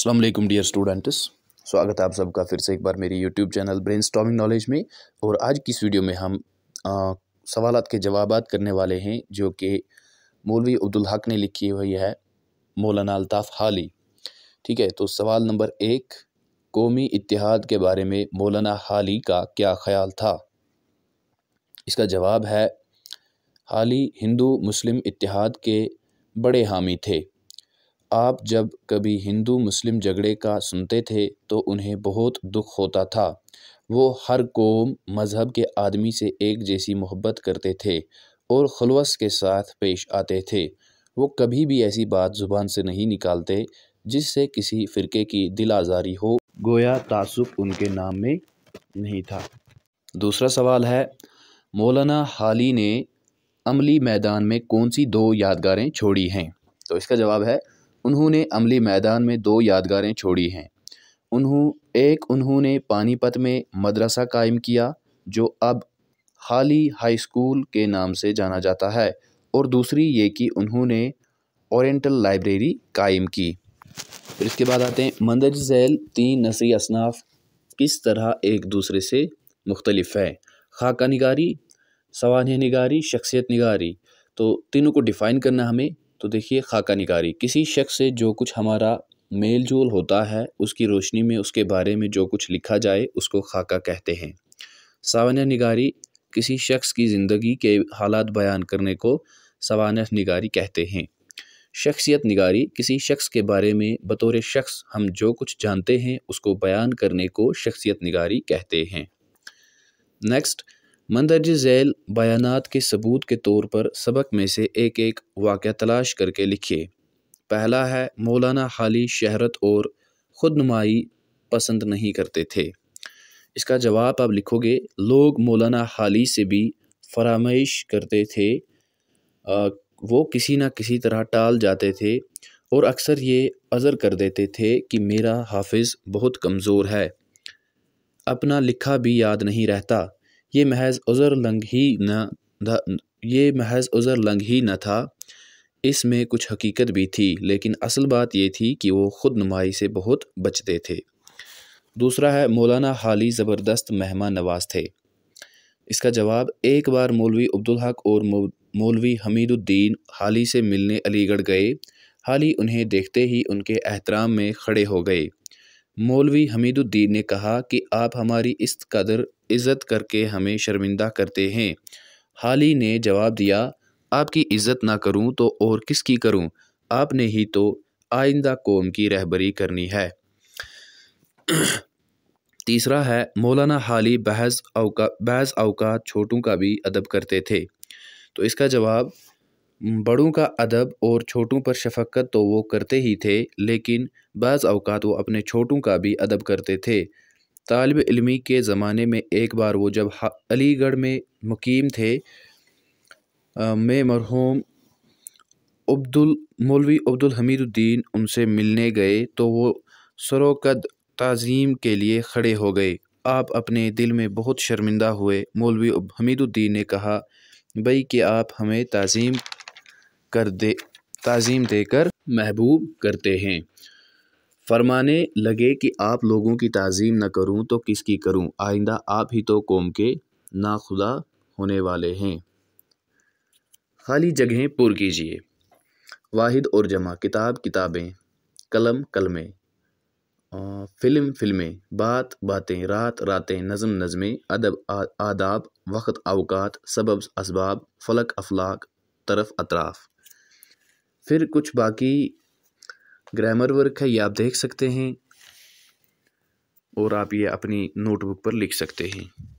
Aslam dear students स्वागत है आप सबका फिर से एक बार मेरी YouTube channel brain storming knowledge में और आज की इस वीडियो में हम सवाल के जवाब करने वाले हैं जो कि मौलवी अब्दुल हक ने लिखी हुई है मौलाना अल्ताफ़ हाली ठीक है तो सवाल नंबर एक कौमी इतिहाद के बारे में मौलाना हाली का क्या ख्याल था इसका जवाब है हाली हिंदू मुस्लिम इतिहाद के बड़े हामी थे आप जब कभी हिंदू मुस्लिम झगड़े का सुनते थे तो उन्हें बहुत दुख होता था वो हर कौम मज़हब के आदमी से एक जैसी मोहब्बत करते थे और खलवस के साथ पेश आते थे वो कभी भी ऐसी बात ज़ुबान से नहीं निकालते जिससे किसी फ़िरके की दिल आज़ारी हो गोया तासुब उनके नाम में नहीं था दूसरा सवाल है मौलाना हाली ने अमली मैदान में कौन सी दो यादगारें छोड़ी हैं तो इसका जवाब है उन्होंने अमली मैदान में दो यादगारें छोड़ी हैं उन्हों एक उन्होंने पानीपत में मदरसा कायम किया जो अब हाली हाई स्कूल के नाम से जाना जाता है और दूसरी ये कि उन्होंने औरटल लाइब्रेरी कायम की फिर इसके बाद आते हैं मंदर झैल तीन नसरी असनाफ किस तरह एक दूसरे से मुख्तलफ़ है खाका निगारी सवानिया निगारी शख्सियत निगारी तो तीनों को डिफ़ाइन करना हमें तो देखिए खाका निकारी किसी शख्स से जो कुछ हमारा मेल जोल होता है उसकी रोशनी में उसके बारे में जो कुछ लिखा जाए उसको खाका कहते हैं सवान निगारी किसी शख्स की ज़िंदगी के हालात बयान करने को सवान निगारी कहते हैं शख्सियत निगारी किसी शख्स के बारे में बतौर शख्स हम जो कुछ जानते हैं उसको बयान करने को शख्सियत निगारी कहते हैं नेक्स्ट मंदरज झैल बयान के सबूत के तौर पर सबक में से एक एक वाक़ तलाश करके लिखिए पहला है मौलाना हाली शहरत और ख़ुद नुमाई पसंद नहीं करते थे इसका जवाब आप लिखोगे लोग मौलाना हाली से भी फरामश करते थे आ, वो किसी ना किसी तरह टाल जाते थे और अक्सर ये अज़र कर देते थे कि मेरा हाफिज़ बहुत कमज़ोर है अपना लिखा भी याद नहीं रहता ये महज उज़र लंग ही न ये महज उज़र लंग ही न था इसमें कुछ हकीकत भी थी लेकिन असल बात यह थी कि वो ख़ुद नुमाई से बहुत बचते थे दूसरा है मौलाना हाली ज़बरदस्त मेहमान नवाज थे इसका जवाब एक बार मौलवी अब्दुल हक और मौलवी हमीदुद्दीन हाली से मिलने अलीगढ़ गए हाली उन्हें देखते ही उनके एहतराम में खड़े हो गए मौलवी हमीदुद्दीन ने कहा कि आप हमारी इस कदर इज़्ज़त करके हमें शर्मिंदा करते हैं हाली ने जवाब दिया आपकी इज़्ज़त ना करूं तो और किसकी करूं आपने ही तो आइंदा कौम की रहबरी करनी है तीसरा है मौलाना हाली बहज अवका बहज अवका छोटों का भी अदब करते थे तो इसका जवाब बड़ों का अदब और छोटों पर शफक्त तो वो करते ही थे लेकिन बाज़ अवकात वो अपने छोटों का भी अदब करते थे तालब इलमी के ज़माने में एक बार वो जब अलीगढ़ में मुकीम थे आ, में मरहूम अब्दुल मौलवी अब्दुल हमीदुद्दीन उनसे मिलने गए तो वो सरोकद तज़ीम के लिए खड़े हो गए आप अपने दिल में बहुत शर्मिंदा हुए मौलवी हमीदुद्दीन ने कहा भाई कि आप हमें तज़ीम कर दे तज़ीम देकर महबूब करते हैं फरमाने लगे कि आप लोगों की तज़ीम न करूं तो किसकी करूं आइंदा आप ही तो कौम के नाखुदा होने वाले हैं खाली जगहें पुर कीजिए वाहिद और जमा किताब किताबें कलम कलमें फ़िल्म फिल्में बात बातें रात रातें नज़म नज़में अदब आदाब वक्त अवकात सबब असबाब फलक अफलाक तरफ अतराफ़ फिर कुछ बाकी ग्रामर वर्क है ये आप देख सकते हैं और आप ये अपनी नोटबुक पर लिख सकते हैं